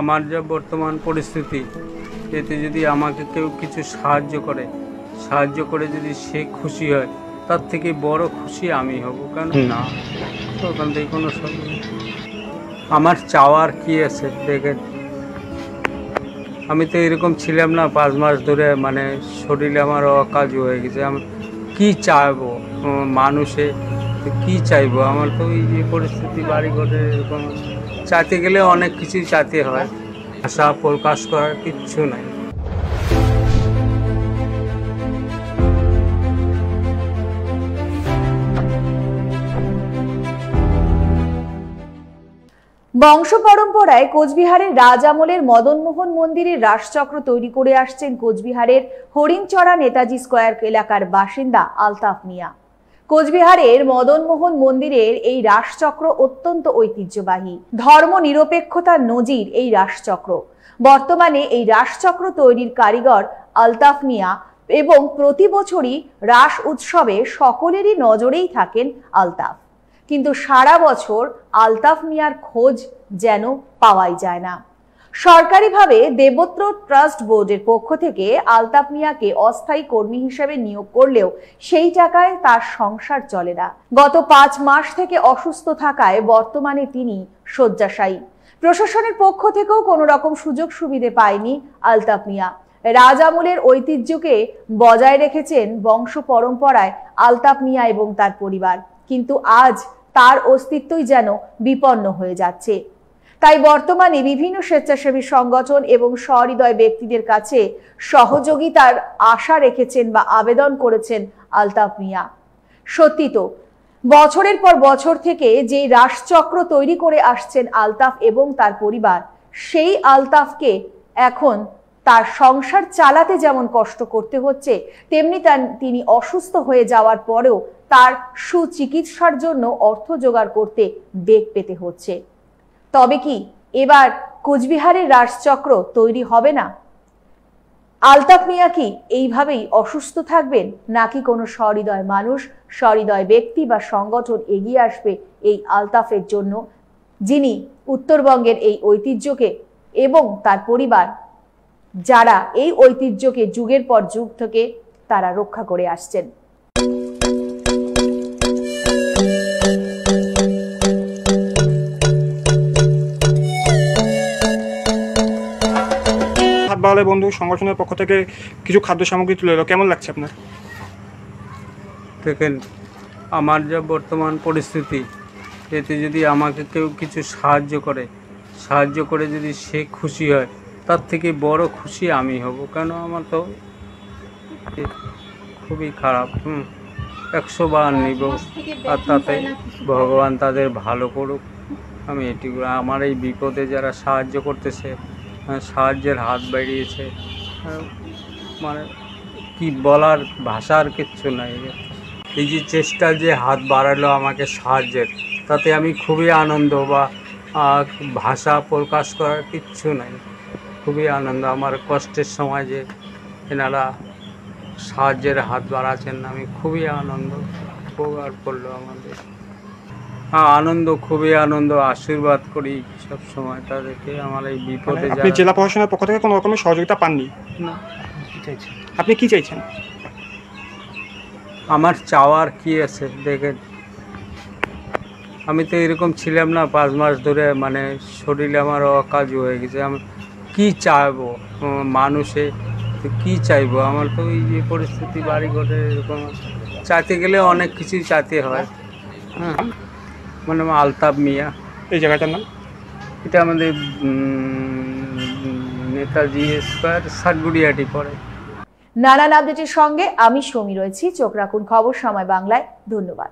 আমার যা বর্তমান পরিস্থিতি এতে যদি আমাকে কেউ কিছু সাহায্য করে সাহায্য করে যদি সে খুশি হয় তার থেকে বড় খুশি আমি হব কেন না ওখান থেকে কোনো আমার চাওয়ার কি আছে দেখেন আমি তো এরকম ছিলাম না পাঁচ মাস ধরে মানে শরীরে আমার অকাজ হয়ে গেছে আমি কি চাইবো মানুষে কি চাইবো আমার তো এই পরিস্থিতি বাড়ি ঘরে এরকম চাইতে গেলে অনেক কিছু চাইতে হয় আশা প্রকাশ করার কিচ্ছু নাই বংশ পরম্পরায় কোচবিহারের রাজ আমলের মদনমোহন মন্দিরের রাসচক্র তৈরি করে আসছেন কোচবিহারের হরিণচড়া নেতাজি স্কোয়ার এলাকার বাসিন্দা আলতাফ মিয়া কোচবিহারের মদনমোহন মন্দিরের এই রাসচক্র অত্যন্ত ঐতিহ্যবাহী ধর্ম নিরপেক্ষতার নজির এই রাসচক্র বর্তমানে এই রাসচক্র তৈরির কারিগর আলতাফ মিয়া এবং প্রতি বছরই রাস উৎসবে সকলেরই নজরেই থাকেন আলতাফ কিন্তু সারা বছর আলতাফ মিয়ার খোঁজ যেন পাওয়াই যায় না সরকারিভাবে দেবত্র ট্রাস্ট বোর্ডের পক্ষ থেকে আলতাপ মিয়াকে অস্থায়ী কর্মী হিসেবে নিয়োগ করলেও সেই টাকায় তার সংসার চলে না গত পাঁচ মাস থেকে অসুস্থ থাকায় বর্তমানে তিনি শয্যাশায়ী প্রশাসনের পক্ষ থেকেও কোনো রকম সুযোগ সুবিধে পায়নি আলতাপ মিয়া রাজ আমলের ঐতিহ্যকে বজায় রেখেছেন বংশ পরম্পরায় আলতাপ মিয়া এবং তার পরিবার কিন্তু আজ তার অস্তিত্বই যেন বিপন্ন হয়ে যাচ্ছে তাই বর্তমানে বিভিন্ন স্বেচ্ছাসেবী সংগঠন এবং সহৃদয় ব্যক্তিদের কাছে সহযোগিতার আশা রেখেছেন বা আবেদন করেছেন আলতাফ মিয়া সত্যি তো বছরের পর বছর থেকে যে রাশচক্র তৈরি করে আসছেন আলতাফ এবং তার পরিবার সেই আলতাফকে এখন তার সংসার চালাতে যেমন কষ্ট করতে হচ্ছে তেমনি তিনি অসুস্থ হয়ে যাওয়ার পরেও তার সুচিকিৎসার জন্য অর্থ জোগাড় করতে বেগ পেতে হচ্ছে তবে কি এবার কোচবিহারের রাসচক্র তৈরি হবে না আলতাফ মিয়া কি এইভাবেই অসুস্থ থাকবেন নাকি কোনো সহৃদয় মানুষ সহৃদয় ব্যক্তি বা সংগঠন এগিয়ে আসবে এই আলতাফের জন্য যিনি উত্তরবঙ্গের এই ঐতিহ্যকে এবং তার পরিবার যারা এই ঐতিহ্যকে যুগের পর যুগ থেকে তারা রক্ষা করে আসছেন বাড়ালে বন্ধু সংগঠনের পক্ষ থেকে কিছু খাদ্য সামগ্রী তুলে এলো কেমন লাগছে আপনার দেখেন আমার যা বর্তমান পরিস্থিতি এতে যদি আমাকে কেউ কিছু সাহায্য করে সাহায্য করে যদি সে খুশি হয় তার থেকে বড় খুশি আমি হব কেন আমার তো খুবই খারাপ হুম একশো বার নিব আর তাতে ভগবান তাদের ভালো করুক আমি এটি আমার এই বিপদে যারা সাহায্য করতেছে সাহায্যের হাত বাড়িয়েছে মানে কি বলার ভাষার কিচ্ছু নাই এই যে চেষ্টা যে হাত বাড়ালো আমাকে সাহায্যের তাতে আমি খুবই আনন্দ বা ভাষা প্রকাশ করার কিচ্ছু নাই খুবই আনন্দ আমার কষ্টের সময় যে এনারা সাহায্যের হাত বাড়াচ্ছেন আমি খুবই আনন্দ উপকার করলো আমাদের আনন্দ খুবই আনন্দ আশীর্বাদ করি সব সময়টা দেখে আমার এই বিপদে মানে আপনি যারা- জেলা প্রশাসনের পক্ষ থেকে কোনো রকমের সহযোগিতা পাননি না আপনি কি চাইছেন আমার চাওয়ার কি আছে দেখেন আমি তো এরকম ছিলাম না পাঁচ মাস ধরে মানে শরীরে আমার অকাজ হয়ে গেছে আমি কি চাইবো মানুষে তো কি চাইবো আমার তো এই যে পরিস্থিতি বাড়ি ঘরে এরকম চাইতে গেলে অনেক কিছুই চাইতে হয় হ্যাঁ মানে আলতাব মিয়া এই জায়গাটার নাম এটা আমাদের নেতাজি স্কোয়ার সাতগুড়িয়াটি পড়ে নানান আপডেটের সঙ্গে আমি সমী রয়েছি চোখ রাখুন খবর সময় বাংলায় ধন্যবাদ